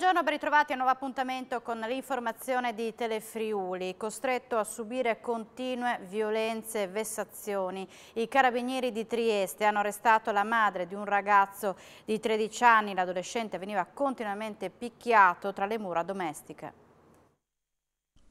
Buongiorno, ben ritrovati a un nuovo appuntamento con l'informazione di Telefriuli. Costretto a subire continue violenze e vessazioni, i carabinieri di Trieste hanno arrestato la madre di un ragazzo di 13 anni. L'adolescente veniva continuamente picchiato tra le mura domestiche.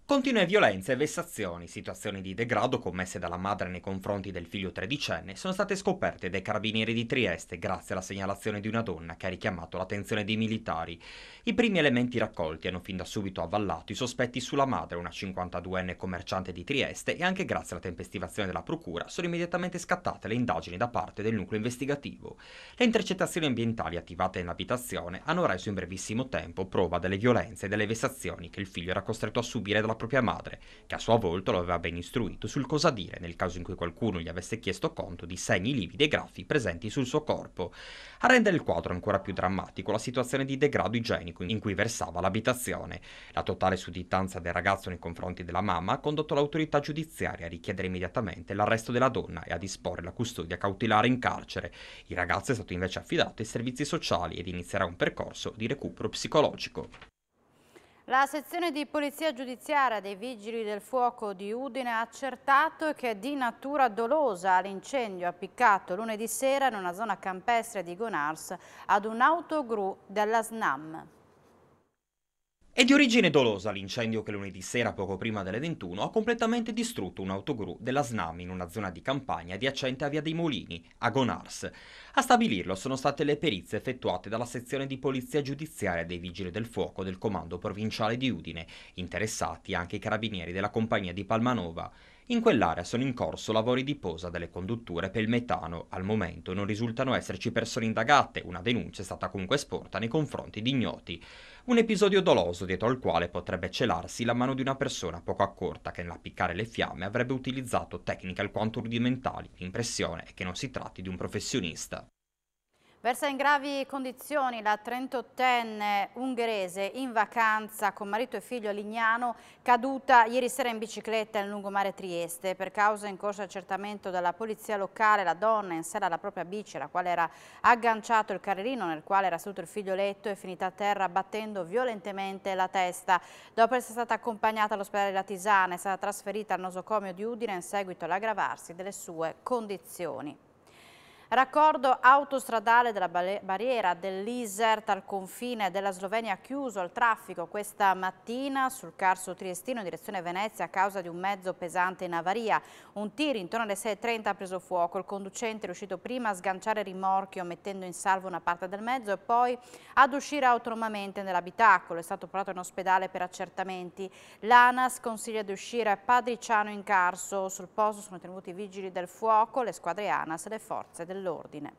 Continue violenze e vessazioni, situazioni di degrado commesse dalla madre nei confronti del figlio tredicenne, sono state scoperte dai carabinieri di Trieste grazie alla segnalazione di una donna che ha richiamato l'attenzione dei militari. I primi elementi raccolti hanno fin da subito avvallato i sospetti sulla madre, una 52enne commerciante di Trieste, e anche grazie alla tempestivazione della procura sono immediatamente scattate le indagini da parte del nucleo investigativo. Le intercettazioni ambientali attivate in abitazione hanno reso in brevissimo tempo prova delle violenze e delle vessazioni che il figlio era costretto a subire dalla propria madre, che a suo volta lo aveva ben istruito sul cosa dire nel caso in cui qualcuno gli avesse chiesto conto di segni lividi e graffi presenti sul suo corpo. A rendere il quadro ancora più drammatico la situazione di degrado igienico in cui versava l'abitazione. La totale sudditanza del ragazzo nei confronti della mamma ha condotto l'autorità giudiziaria a richiedere immediatamente l'arresto della donna e a disporre la custodia cautelare in carcere. Il ragazzo è stato invece affidato ai servizi sociali ed inizierà un percorso di recupero psicologico. La sezione di polizia giudiziaria dei Vigili del Fuoco di Udine ha accertato che è di natura dolosa l'incendio appiccato lunedì sera in una zona campestre di Gonars ad un autogru della SNAM. È di origine dolosa l'incendio che lunedì sera, poco prima delle 21, ha completamente distrutto un autogru della SNAM in una zona di campagna adiacente a Via dei Molini, a Gonars. A stabilirlo sono state le perizie effettuate dalla sezione di polizia giudiziaria dei Vigili del Fuoco del Comando Provinciale di Udine, interessati anche i carabinieri della compagnia di Palmanova. In quell'area sono in corso lavori di posa delle condutture per il metano. Al momento non risultano esserci persone indagate, una denuncia è stata comunque esporta nei confronti di ignoti. Un episodio doloso dietro al quale potrebbe celarsi la mano di una persona poco accorta che nell'appiccare le fiamme avrebbe utilizzato tecniche alquanto rudimentali, l'impressione è che non si tratti di un professionista. Versa in gravi condizioni la 38enne ungherese in vacanza con marito e figlio a Lignano, caduta ieri sera in bicicletta nel lungomare Trieste. Per causa in corso accertamento dalla polizia locale, la donna in sera alla propria bici, alla quale era agganciato il carrerino nel quale era seduto il figlio letto, è finita a terra battendo violentemente la testa. Dopo essere stata accompagnata all'ospedale della Tisana, è stata trasferita al nosocomio di Udine in seguito all'aggravarsi delle sue condizioni. Raccordo autostradale della barriera dell'Isert al confine della Slovenia chiuso al traffico questa mattina sul Carso Triestino in direzione Venezia a causa di un mezzo pesante in avaria. Un tir intorno alle 6.30 ha preso fuoco. Il conducente è riuscito prima a sganciare il rimorchio mettendo in salvo una parte del mezzo e poi ad uscire autonomamente nell'abitacolo. È stato portato in ospedale per accertamenti. L'ANAS consiglia di uscire a Padriciano in Carso. Sul posto sono tenuti i vigili del fuoco, le squadre ANAS e le forze dell'ordine all'ordine.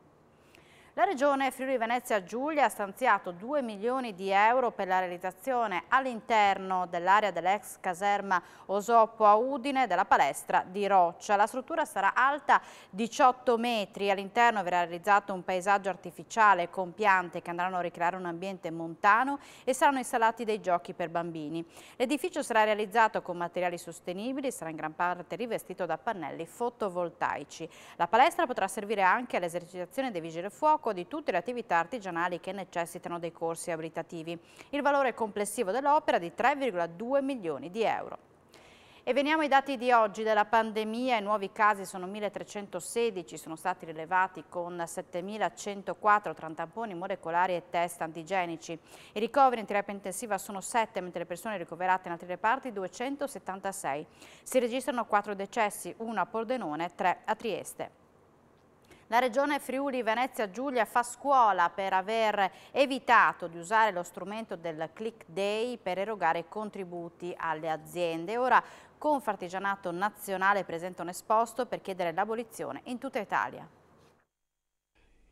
La Regione Friuli Venezia Giulia ha stanziato 2 milioni di euro per la realizzazione all'interno dell'area dell'ex caserma Osopo a Udine della palestra di Roccia. La struttura sarà alta 18 metri, all'interno verrà realizzato un paesaggio artificiale con piante che andranno a ricreare un ambiente montano e saranno installati dei giochi per bambini. L'edificio sarà realizzato con materiali sostenibili, e sarà in gran parte rivestito da pannelli fotovoltaici. La palestra potrà servire anche all'esercitazione dei vigili fuoco gioco di tutte le attività artigianali che necessitano dei corsi abilitativi. Il valore complessivo dell'opera è di 3,2 milioni di euro. E veniamo ai dati di oggi della pandemia, i nuovi casi sono 1316, sono stati rilevati con 7104 tra tamponi molecolari e test antigenici. I ricoveri in terapia intensiva sono 7, mentre le persone ricoverate in altri reparti 276. Si registrano 4 decessi, 1 a Pordenone e 3 a Trieste. La regione Friuli Venezia Giulia fa scuola per aver evitato di usare lo strumento del click day per erogare contributi alle aziende. Ora Confartigianato Nazionale presenta un esposto per chiedere l'abolizione in tutta Italia.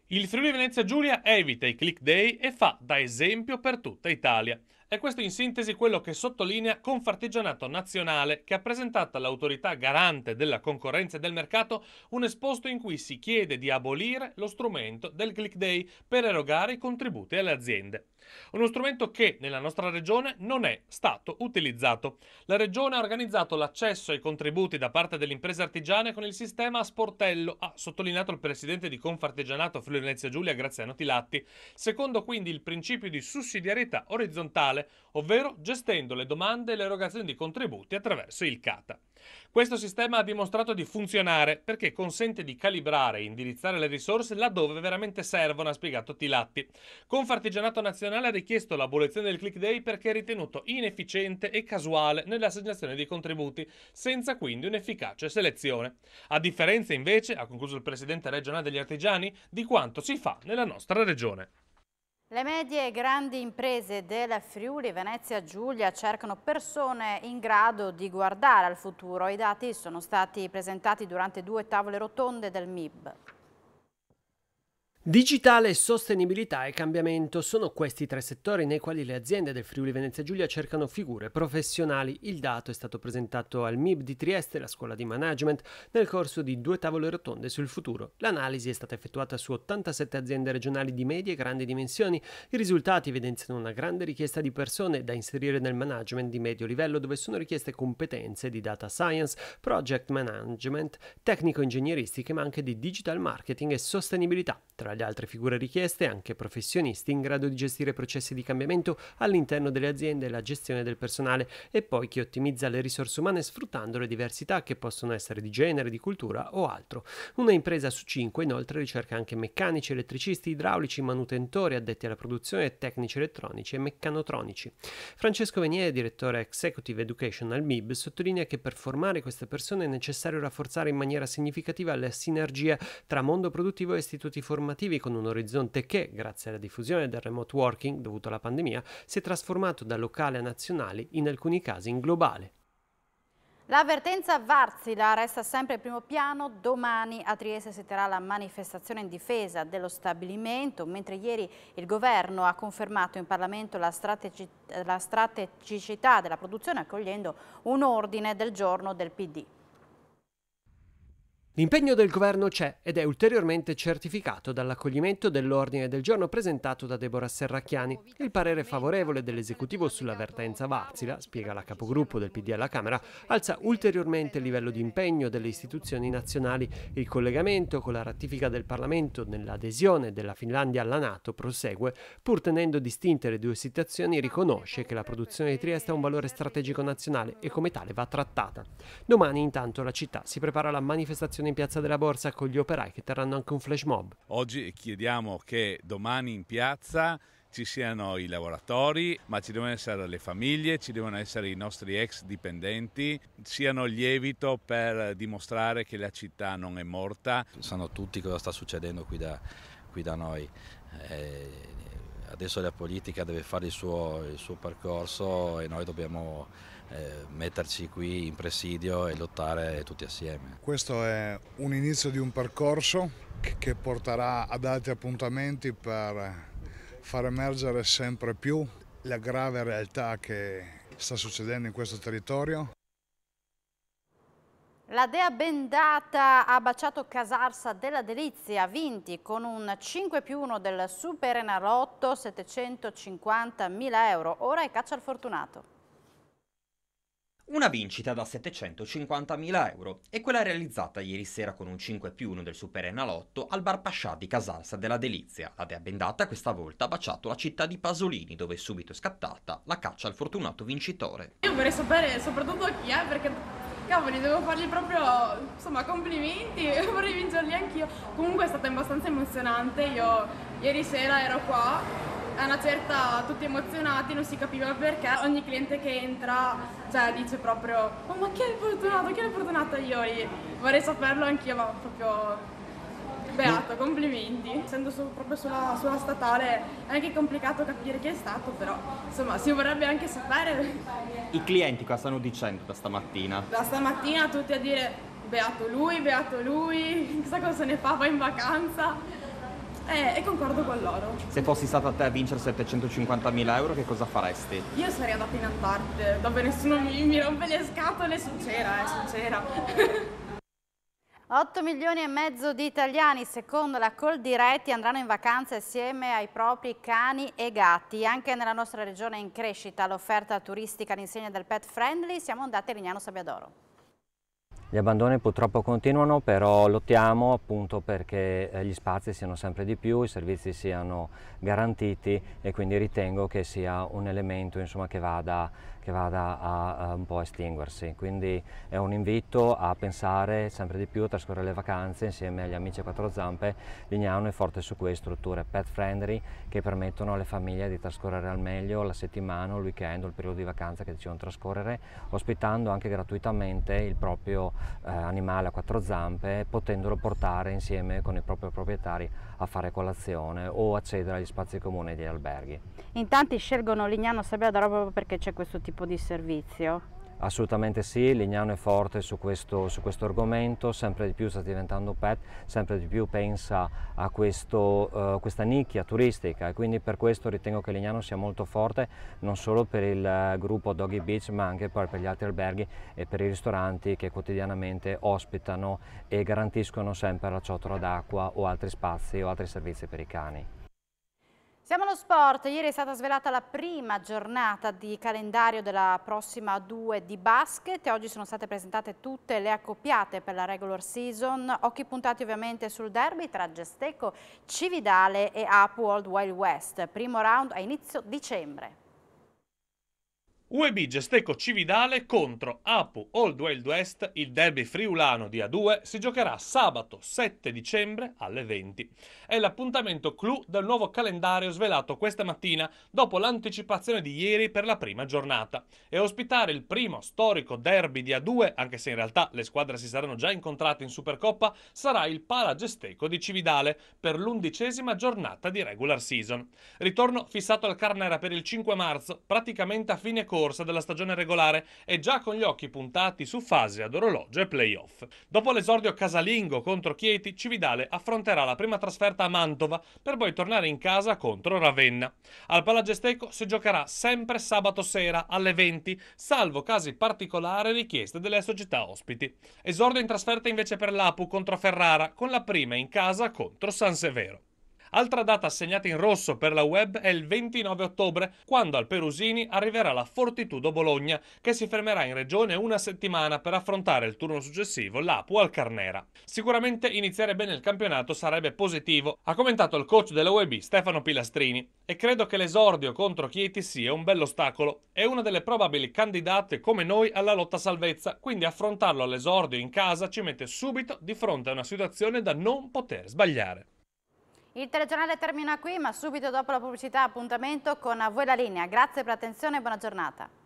Il Friuli Venezia Giulia evita i click day e fa da esempio per tutta Italia. È questo in sintesi quello che sottolinea Confartigianato Nazionale, che ha presentato all'autorità garante della concorrenza e del mercato un esposto in cui si chiede di abolire lo strumento del click day per erogare i contributi alle aziende. Uno strumento che nella nostra regione non è stato utilizzato. La regione ha organizzato l'accesso ai contributi da parte delle imprese artigiane con il sistema a sportello, ha sottolineato il presidente di Confartigianato Friuli Venezia Giulia Graziano Tilatti, secondo quindi il principio di sussidiarietà orizzontale fiscale, ovvero gestendo le domande e l'erogazione di contributi attraverso il CATA. Questo sistema ha dimostrato di funzionare perché consente di calibrare e indirizzare le risorse laddove veramente servono, ha spiegato Tilatti. Confartigianato Nazionale ha richiesto l'abolizione del click day perché è ritenuto inefficiente e casuale nell'assegnazione dei contributi, senza quindi un'efficace selezione. A differenza invece, ha concluso il presidente regionale degli artigiani, di quanto si fa nella nostra regione. Le medie e grandi imprese del Friuli Venezia Giulia cercano persone in grado di guardare al futuro. I dati sono stati presentati durante due tavole rotonde del MIB. Digitale, sostenibilità e cambiamento sono questi tre settori nei quali le aziende del Friuli Venezia Giulia cercano figure professionali. Il dato è stato presentato al MIB di Trieste, la scuola di management, nel corso di due tavole rotonde sul futuro. L'analisi è stata effettuata su 87 aziende regionali di medie e grandi dimensioni. I risultati evidenziano una grande richiesta di persone da inserire nel management di medio livello dove sono richieste competenze di data science, project management, tecnico-ingegneristiche ma anche di digital marketing e sostenibilità. Tra le altre figure richieste anche professionisti in grado di gestire processi di cambiamento all'interno delle aziende e la gestione del personale e poi chi ottimizza le risorse umane sfruttando le diversità che possono essere di genere, di cultura o altro. Una impresa su cinque inoltre ricerca anche meccanici, elettricisti, idraulici, manutentori, addetti alla produzione, tecnici elettronici e meccanotronici. Francesco Venier, direttore Executive Education al MIB, sottolinea che per formare queste persone è necessario rafforzare in maniera significativa la sinergia tra mondo produttivo e istituti formativi lavorativi con un orizzonte che, grazie alla diffusione del remote working dovuto alla pandemia, si è trasformato da locale a nazionale, in alcuni casi in globale. L'avvertenza Varzila resta sempre in primo piano, domani a Trieste si terrà la manifestazione in difesa dello stabilimento, mentre ieri il governo ha confermato in Parlamento la, strategi la strategicità della produzione accogliendo un ordine del giorno del PD. L'impegno del governo c'è ed è ulteriormente certificato dall'accoglimento dell'ordine del giorno presentato da Deborah Serracchiani. Il parere favorevole dell'esecutivo sull'avvertenza Varsila, spiega la capogruppo del PD alla Camera, alza ulteriormente il livello di impegno delle istituzioni nazionali. Il collegamento con la ratifica del Parlamento nell'adesione della Finlandia alla Nato prosegue, pur tenendo distinte le due situazioni, riconosce che la produzione di Trieste ha un valore strategico nazionale e come tale va trattata. Domani intanto la città si prepara alla manifestazione in piazza della Borsa con gli operai che terranno anche un flash mob. Oggi chiediamo che domani in piazza ci siano i lavoratori, ma ci devono essere le famiglie, ci devono essere i nostri ex dipendenti, siano il lievito per dimostrare che la città non è morta. Sanno tutti cosa sta succedendo qui da, qui da noi. Eh, adesso la politica deve fare il suo, il suo percorso e noi dobbiamo eh, metterci qui in presidio e lottare tutti assieme. Questo è un inizio di un percorso che porterà ad altri appuntamenti per far emergere sempre più la grave realtà che sta succedendo in questo territorio. La dea bendata ha baciato Casarsa della Delizia, vinti con un 5 più 1 del Super Enarotto, 750.000 euro. Ora è caccia al fortunato. Una vincita da 750.000 euro e quella realizzata ieri sera con un 5 più 1 del Super Enalotto al bar Pascià di Casalsa della Delizia. La dea bendata questa volta ha baciato la città di Pasolini dove è subito scattata la caccia al fortunato vincitore. Io vorrei sapere soprattutto chi è perché cavoli devo fargli proprio insomma complimenti e vorrei vincerli anch'io. Comunque è stato abbastanza emozionante, io ieri sera ero qua a una certa tutti emozionati, non si capiva perché. Ogni cliente che entra cioè, dice proprio oh, ma chi è il fortunato, chi è il fortunato ieri? Vorrei saperlo anch'io, ma proprio Beato, complimenti. Essendo su, proprio sulla, sulla, statale è anche complicato capire chi è stato, però insomma si vorrebbe anche sapere. I clienti cosa stanno dicendo da stamattina? Da stamattina tutti a dire beato lui, beato lui, chissà cosa ne fa, va in vacanza. Eh, e concordo con loro. Se fossi stata a te a vincere 750.000 euro, che cosa faresti? Io sarei andata in Antartide, dove nessuno mi, mi rompe le scatole, sincera, eh, sincera. 8 milioni e mezzo di italiani, secondo la Coldiretti, andranno in vacanza assieme ai propri cani e gatti. Anche nella nostra regione è in crescita l'offerta turistica all'insegna del pet friendly. Siamo andati a Lignano Sabbiadoro. Gli abbandoni purtroppo continuano, però lottiamo appunto perché eh, gli spazi siano sempre di più, i servizi siano garantiti e quindi ritengo che sia un elemento insomma, che vada, che vada a, a, un po' estinguersi. Quindi è un invito a pensare sempre di più, a trascorrere le vacanze insieme agli amici a quattro zampe. Lignano è forte su queste strutture pet friendly che permettono alle famiglie di trascorrere al meglio la settimana, il weekend il periodo di vacanza che decidono di trascorrere, ospitando anche gratuitamente il proprio eh, animale a quattro zampe, potendolo portare insieme con i propri proprietari a fare colazione o accedere agli spazi comuni degli alberghi. In tanti scelgono Lignano Sabia proprio perché c'è questo tipo di servizio? Assolutamente sì, Lignano è forte su questo, su questo, argomento, sempre di più sta diventando pet, sempre di più pensa a questo, uh, questa nicchia turistica e quindi per questo ritengo che Lignano sia molto forte non solo per il eh, gruppo Doggy Beach ma anche per gli altri alberghi e per i ristoranti che quotidianamente ospitano e garantiscono sempre la ciotola d'acqua o altri spazi o altri servizi per i cani. Siamo allo sport, ieri è stata svelata la prima giornata di calendario della prossima 2 di basket e oggi sono state presentate tutte le accoppiate per la regular season, occhi puntati ovviamente sul derby tra Gesteco, Cividale e Up World Wild West, primo round a inizio dicembre. UEB Gesteco Cividale contro Apu Old Wild West, il derby friulano di A2, si giocherà sabato 7 dicembre alle 20. È l'appuntamento clou del nuovo calendario svelato questa mattina dopo l'anticipazione di ieri per la prima giornata e ospitare il primo storico derby di A2, anche se in realtà le squadre si saranno già incontrate in Supercoppa, sarà il Pala Gesteco di Cividale per l'undicesima giornata di regular season. Ritorno fissato al Carnera per il 5 marzo, praticamente a fine corso corsa della stagione regolare e già con gli occhi puntati su fase ad orologio e playoff. Dopo l'esordio casalingo contro Chieti, Cividale affronterà la prima trasferta a Mantova per poi tornare in casa contro Ravenna. Al Palagesteco si giocherà sempre sabato sera alle 20, salvo casi particolari richieste delle società ospiti. Esordio in trasferta invece per l'Apu contro Ferrara, con la prima in casa contro San Severo. Altra data assegnata in rosso per la web è il 29 ottobre, quando al Perusini arriverà la Fortitudo Bologna, che si fermerà in regione una settimana per affrontare il turno successivo l'Apu al Carnera. Sicuramente iniziare bene il campionato sarebbe positivo, ha commentato il coach della UEB Stefano Pilastrini, e credo che l'esordio contro Chieti sia un bell'ostacolo. È una delle probabili candidate come noi alla lotta salvezza, quindi affrontarlo all'esordio in casa ci mette subito di fronte a una situazione da non poter sbagliare. Il telegiornale termina qui, ma subito dopo la pubblicità appuntamento con A voi la linea. Grazie per l'attenzione e buona giornata.